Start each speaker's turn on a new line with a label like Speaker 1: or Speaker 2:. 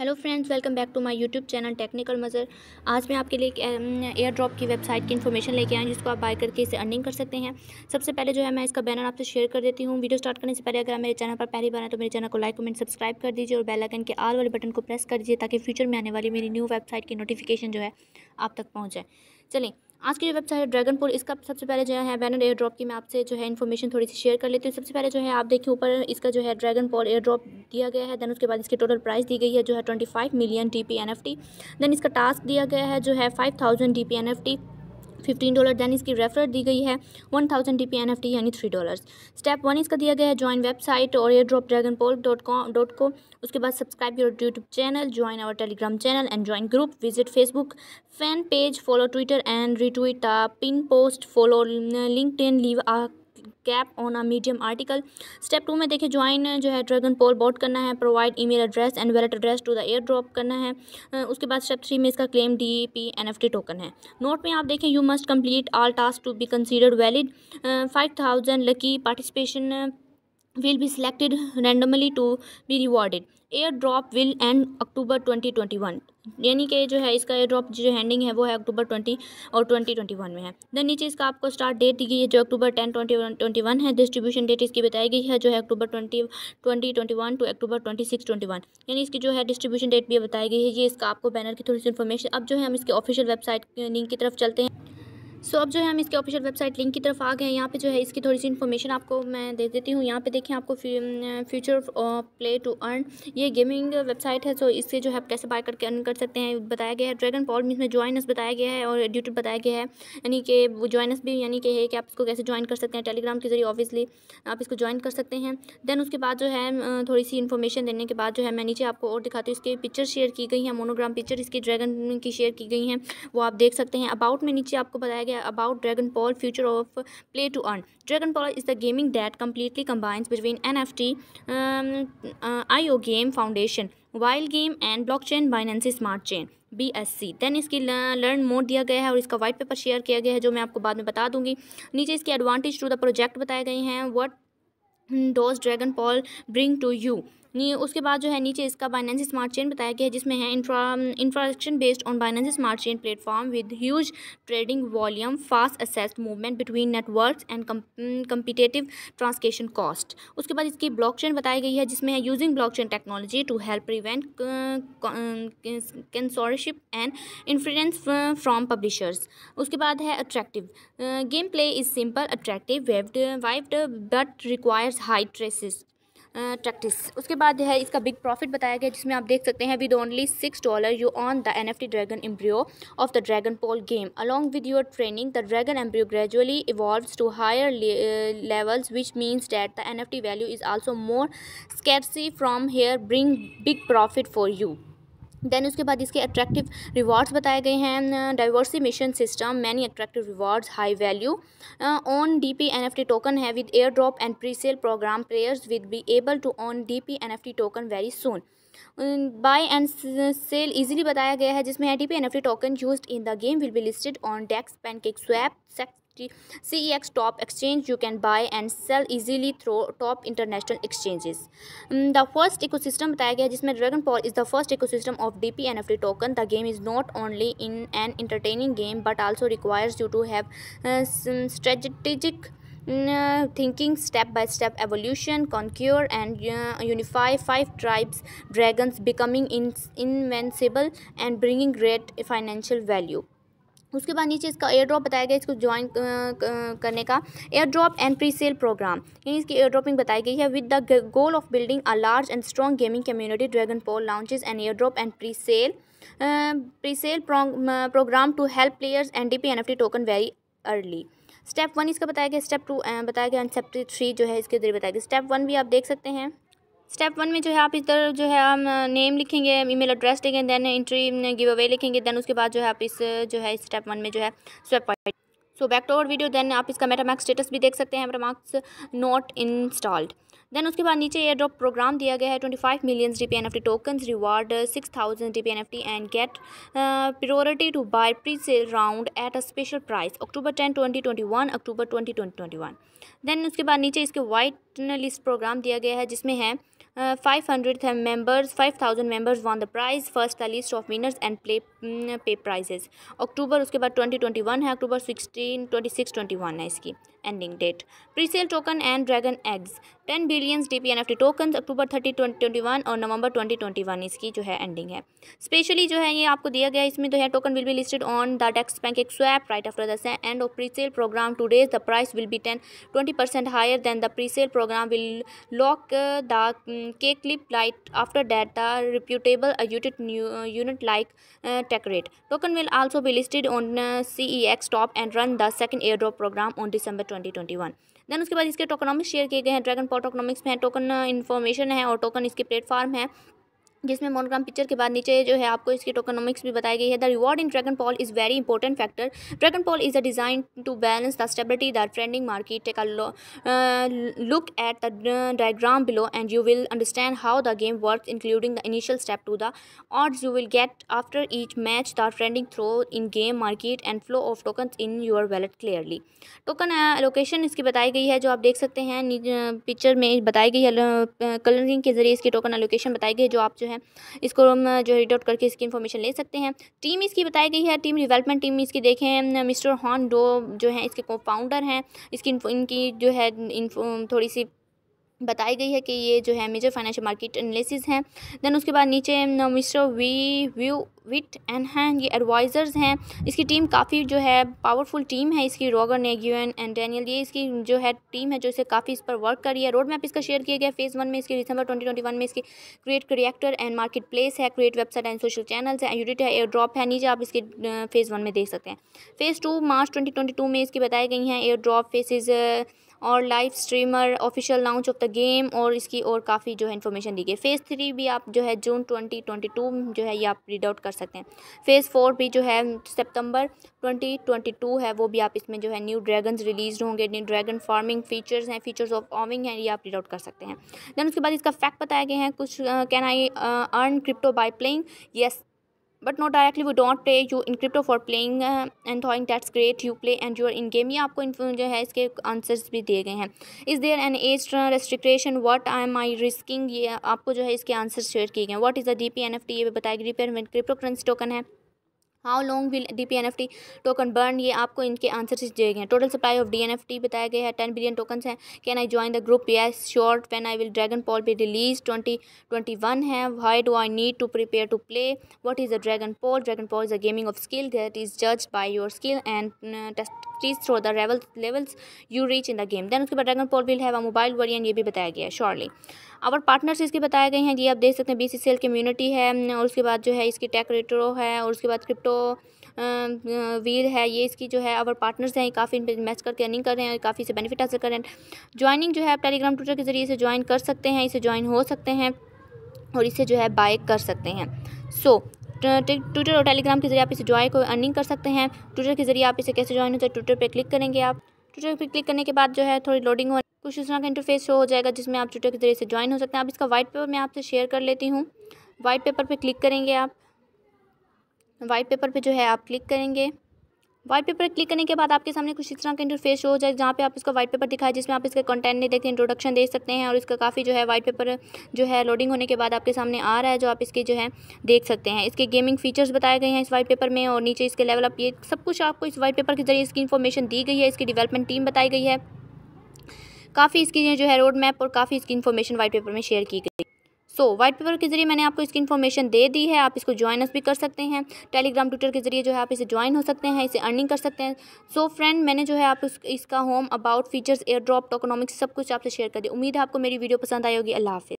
Speaker 1: Hello friends welcome back to my YouTube channel technical मज़र आज मैं आपके लिए एयर ड्रॉप की वेबसाइट की इन्फॉर्मेशन लेके आया जिसको आप बाय करके इसे अर्निंग कर सकते हैं सबसे पहले जो है मैं इसका बैनर आपसे शेयर कर देती हूँ वीडियो स्टार्ट करने से पहले अगर आप मेरे चैनल पर पहली बार है तो मेरे चैनल को लाइक कमेंट सब्सक्राइब कर दीजिए और बेलाइकन के आल वाले बटन को प्रेस कर दीजिए ताकि फ्यूचर में आने वाली मेरी न्यू वेबसाइट की नोटिफिकेशन जो है आप तक पहुँच जाए चलें आज की जो वेबसाइट है ड्रैगनपुर इसका सबसे पहले जो है बैनर एयर ड्रॉप की मैं आपसे जो है इन्फॉर्मेशन थोड़ी सी शेयर कर लेती हूँ सबसे पहले जो है आप देखिए ऊपर इसका जो है ड्रैगन पॉल एयर ड्रॉप दिया गया है देन उसके बाद इसकी टोटल प्राइस दी गई है जो है twenty five million D P N F T then इसका टास्क दिया गया है जो है five thousand D P N F T fifteen dollar then इसकी रेफर दी गई है one thousand D P N F T यानी थ्री डॉलर स्टेप वन इसका दिया गया है ज्वाइन वेबसाइट और airdrop Dragon Poll dot com dot को उसके बाद subscribe your YouTube channel join our Telegram channel and join group visit Facebook fan page follow Twitter and retweet pin post follow link leave a clap on a Medium article step two में देखिए join जो है dragon पोल vote करना है provide email address and wallet address to the airdrop करना है उसके बाद स्टेप थ्री में इसका claim D P N F T token है नोट में आप देखें you must complete all task to be considered valid five thousand lucky participation will be selected randomly to be rewarded airdrop will end October twenty twenty one यानी कि जो है इसका air drop जो handing है वो है October twenty और ट्वेंटी ट्वेंटी वन में है दैन नीचे इसका आपको स्टार्ट डेट है जो October ten twenty twenty one है डिस्ट्रीब्यूशन डेट इसकी बताई गई है जो है October twenty twenty twenty one to October twenty six twenty one यानी इसकी जो है डिस्ट्रीब्यूशन डेट भी बताई गई है ये इसका आपको बैनर की थोड़ी सी इन्फॉर्मेशन अब जो है हम इसके ऑफिशियल वेबसाइट लिंक की तरफ चलते हैं सो so, अब जो है हम इसके ऑफिशियल वेबसाइट लिंक की तरफ आ गए हैं यहाँ पे जो है इसकी थोड़ी सी इन्फॉर्मेशन आपको मैं दे देती हूँ यहाँ पे देखें आपको फ्यूचर प्ले टू अर्न ये गेमिंग वेबसाइट है सो so, इससे जो है आप कैसे बाय करके अर्न कर सकते हैं बताया गया है ड्रैगन पॉल में इसमें ज्वाइनस बताया गया है और ड्यूटी बताया गया है यानी कि ज्वाइनस भी यानी कि है कि आप इसको कैसे ज्वाइन कर सकते हैं टेलीग्राम के जरिए ऑब्वियसली आप इसको ज्वाइन कर सकते हैं देन उसके बाद जो है थोड़ी सी इन्फॉर्मेशन देने के बाद जो है मैं नीचे आपको और दिखाती हूँ इसकी पिक्चर शेयर की गई है मोनोग्राम पिक्चर इसकी ड्रैगन की शेयर की गई हैं वो आप देख सकते हैं अबाउट में नीचे आपको बताया गया about Dragon Poll future of play to earn Dragon Paul is the gaming that completely combines between N F T I O game foundation wild game and blockchain Binance smart chain B S C then इसकी learn mode दिया गया है और इसका white paper share किया गया है जो मैं आपको बाद में बता दूंगी नीचे इसके एडवांटेज टू द प्रोजेक्ट बताए गए हैं what does Dragon Poll bring to you उसके बाद जो है नीचे इसका बाइनेंस स्मार्ट चेन बताया गया है जिसमें है infrastructure based on Binance smart chain platform with huge trading volume fast assets movement between networks and competitive transaction cost उसके बाद इसकी ब्लॉक चेन बताई गई है जिसमें है using blockchain technology to help prevent censorship and influence from publishers उसके बाद है attractive gameplay is simple attractive vivid but requires high precise practice उसके बाद है इसका बिग प्रॉफिट बताया गया जिसमें आप देख सकते हैं with only six dollar you own the N F T dragon embryo of the Dragon Poll game along with your training the dragon embryo gradually evolves to higher levels which means that the N F T value is also more scarcity from here bring big profit for you then उसके बाद इसके attractive rewards बताए गए हैं diverse mission system many attractive rewards high value on D P N F T token है with airdrop and presale program players with be able to own D P N F T token very soon buy and sell easily बताया गया है जिसमें है D P N F T token use in the game will be listed on डेस्क PancakeSwap CEX CEX Top Exchange. You can buy and sell easily through top international exchanges. Mm, the first ecosystem बताया गया जिसमें Dragon Pool is the first ecosystem of DP NFT token. The game is not only in an entertaining game but also requires you to have uh, some strategic mm, uh, thinking step by step evolution conquer and uh, unify five tribes dragons becoming in invincible and bringing great financial value उसके बाद नीचे इसका air drop बताया गया इसको join करने का airdrop and presale program यानी इसकी एयर ड्रॉपिंग बताई गई है with the goal of building a large and strong gaming community Dragon Poll launches and airdrop and presale presale program to help players and D P N F T token very early step one इसका बताया गया step to बताया गया and step three जो है इसके जरिए बताया गया स्टेप वन भी आप देख सकते हैं स्टेप वन में जो है आप इधर जो है हम नेम लिखेंगे ईमेल एड्रेस लिखेंगे दैन इंट्री गिव अवे लिखेंगे दैन उसके बाद जो है आप इस जो है स्टेप वन में जो है स्वेप सो बैक टू और वीडियो देन आप इसका मेटामार्क स्टेटस भी देख सकते हैं मेटामार्क्स नॉट इंस्टॉल्ड देन उसके बाद नीचे एयर ड्रॉप प्रोग्राम दिया गया है twenty five millions D P N F T token reward six thousand D P N F T and get priority to buy presale round at a special price October ten twenty twenty one October twenty twenty twenty one then उसके बाद नीचे इसके white list programme दिया गया है जिसमें है Uh, 500 members 5000 members won the prize first a list of winners and play पे प्राइसेस अक्टूबर उसके बाद ट्वेंटी ट्वेंटी वन है October sixteen twenty six twenty one है इसकी ending date presale token and dragon eggs ten billions D P N F T token October thirty twenty twenty one और November twenty twenty one इसकी जो है ending है specially जो है ये आपको दिया गया इसमें तो है token will be listed on the DEX PancakeSwap right after the end of presale program two days the price will be ten twenty percent higher than the presale program will lock the K clip light after date the reputable unit like tech rate. Token will also be listed on uh, CEX Top and run the second airdrop program on December 2021. Then उसके बाद इसके tokenomics share किए गए हैं Dragon Pot tokenomics में token information है और token इसके प्लेटफॉर्म है जिसमें मोनोग्राम पिक्चर के बाद नीचे जो है आपको इसकी टोकोनॉमिक्स भी बताई गई है the reward in Dragon Paul is very important factor Dragon Paul is a design to balance the stability the trending market take a look at the diagram below and you will understand how the game work including the initial step to the odds you will get after each match the trending throw in game market and flow of token in your wallet clearly token location इसकी बताई गई है जो आप देख सकते हैं picture uh, में बताई गई है कलरिंग uh, के जरिए इसकी टोकन लोकेशन बताई गई है जो आप जो है इसको हम जो है रीड आउट करके इसकी इन्फॉर्मेशन ले सकते हैं टीम इसकी बताई गई है टीम डेवलपमेंट टीम इसकी देखें मिस्टर हॉन डो जो है इसके को फाउंडर हैं इसकी इनकी जो है थोड़ी सी बताई गई है कि ये जो है मेजर फाइनेंशियल मार्केट एनालिसिस हैं देन उसके बाद नीचे mister V view wit and हैं ये एडवाइज़र्स हैं इसकी टीम काफ़ी जो है पावरफुल टीम है इसकी रॉगर नेग्यून एंड डैनियल ये इसकी जो है टीम है जो इसे काफ़ी इस पर वर्क कर रही है रोड मैप इसका शेयर किया गया फेज़ वन में इसकी दिसंबर ट्वेंटी ट्वेंटी वन में इसकी create reactor and marketplace है create website and social channels है यूडिट है एयर ड्रॉप है नीचे आप इसके फेज़ वन में देख सकते हैं phase two March twenty twenty two में इसकी बताई गई हैं एयर ड्रॉप फेसिस और live streamer official launch of the game और इसकी और काफ़ी जो है इन्फॉर्मेशन दी गई फेज़ थ्री भी आप जो है जून ट्वेंटी ट्वेंटी टू जो है ये आप रीड आउट कर सकते हैं फेज़ फोर भी जो है सितंबर ट्वेंटी ट्वेंटी टू है वो भी आप इसमें जो है न्यू ड्रैगन रिलीज होंगे न्यू ड्रैगन फार्मिंग फीचर्स हैं फीचर्स ऑफ ऑमिंग हैं ये आप रीड आउट कर सकते हैं दैन उसके बाद इसका फैक्ट बताया गया है कुछ can I earn crypto by playing yes but not directly वो don't play you in crypto for playing and थॉइंग that's great you play and you're in game ये आपको जो है इसके आंसर्स भी दिए गए हैं is there an age restriction what I am I risking ये आपको जो है इसके आंसर शेयर किए गए हैं what is the D P N F T ये बताया रिपेयर क्रिप्टो करेंसी टोकन है how long will D P N F T token burn ये आपको इनके आंसर से दिए गए हैं total supply of D N F T बताया गया है टेन बिलियन टोकन्स हैं can I join the group yes short when I will dragon pool भी रिलीज ट्वेंटी ट्वेंटी वन है why do I need to prepare to play what is a dragon pool dragon Paul is a gaming of skill that is जज by your skill and test please through the levels levels you reach in the game then उसके बाद dragon pole will है अ mobile version ये भी बताया गया है surely और पार्टनर्स इसके बताए गए हैं ये आप देख सकते हैं बी सी सेल कम्यूनिटी है और उसके बाद जो है इसकी टेक रेट्रो है और उसके बाद क्रिप्टो वील है ये इसकी जो है अवर पार्टनर्स हैं काफ़ी इन मैच करके अर्निंग कर रहे हैं और काफ़ी से बेनिफिट हासिल कर रहे हैं ज्वाइनिंग जो है आप टेलीग्राम ट्विटर के ज़रिए से ज्वाइन कर सकते हैं इसे ज्वाइन हो सकते हैं और इसे जो है बाय कर सकते हैं सो so, ट्विटर और टेलीग्राम के जरिए आप इसे जॉय को अर्निंग कर सकते हैं ट्विटर के जरिए आप इसे कैसे ज्वाइन हो जाए ट्विटर पर क्लिक करेंगे आप ट्विटर पर क्लिक करने के बाद जो है थोड़ी लोडिंग हो कुछ इस तरह का इंटरफेस शो हो जाएगा जिसमें आप ट्विटर के जरिए से ज्वाइन हो सकते हैं आप इसका वाइट पेपर मैं आपसे शेयर कर लेती हूँ वाइट पेपर पर क्लिक करेंगे आप वाइट पेपर पर जो है आप क्लिक करेंगे व्हाइट पेपर क्लिक करने के बाद आपके सामने कुछ इस तरह का इंटरफेस हो जाए जहाँ पे आप इसका व्हाइट पेपर दिखाए जिसमें आप इसका कंटेंट नहीं देखते इंट्रोडक्शन देख सकते हैं और इसका काफ़ी जो है व्हाइट पेपर जो है लोडिंग होने के बाद आपके सामने आ रहा है जो आप इसके जो है देख सकते हैं इसके गेमिंग फीचर्स बताए गए हैं इस वाइट पेपर में और नीचे इसके लेवल अप ये सब कुछ आपको इस वाइट पेपर के जरिए इसकी इन्फॉर्मेशन दी गई है इसकी डिवेलपमेंट टीम बताई गई है काफ़ी इसकी जो है रोड मैप और काफ़ी इसकी इन्फॉर्मेशन वाइट पेपर में शेयर की गई सो वाइट पेपर के जरिए मैंने आपको इसकी इन्फॉर्मेशन दे दी है आप इसको ज्वाइन भी कर सकते हैं टेलीग्राम ट्विटर के जरिए जो है आप इसे ज्वाइन हो सकते हैं इसे अर्निंग कर सकते हैं सो so, फ्रेंड मैंने जो है आप इस, इसका home about features airdrop tokenomics सब कुछ आपसे शेयर कर दिया उम्मीद है आपको मेरी वीडियो पसंद आई होगी अल्लाह हाफिज़